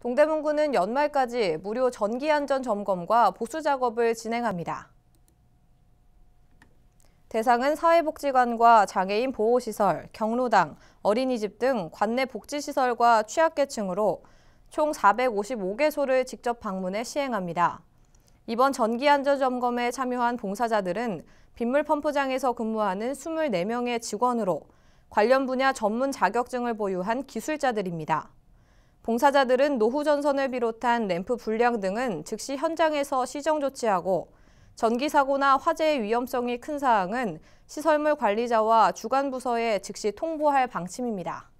동대문구는 연말까지 무료 전기안전 점검과 보수 작업을 진행합니다. 대상은 사회복지관과 장애인 보호시설, 경로당, 어린이집 등 관내 복지시설과 취약계층으로 총 455개소를 직접 방문해 시행합니다. 이번 전기안전점검에 참여한 봉사자들은 빗물펌프장에서 근무하는 24명의 직원으로 관련 분야 전문 자격증을 보유한 기술자들입니다. 봉사자들은 노후 전선을 비롯한 램프 불량 등은 즉시 현장에서 시정 조치하고 전기 사고나 화재의 위험성이 큰 사항은 시설물 관리자와 주관 부서에 즉시 통보할 방침입니다.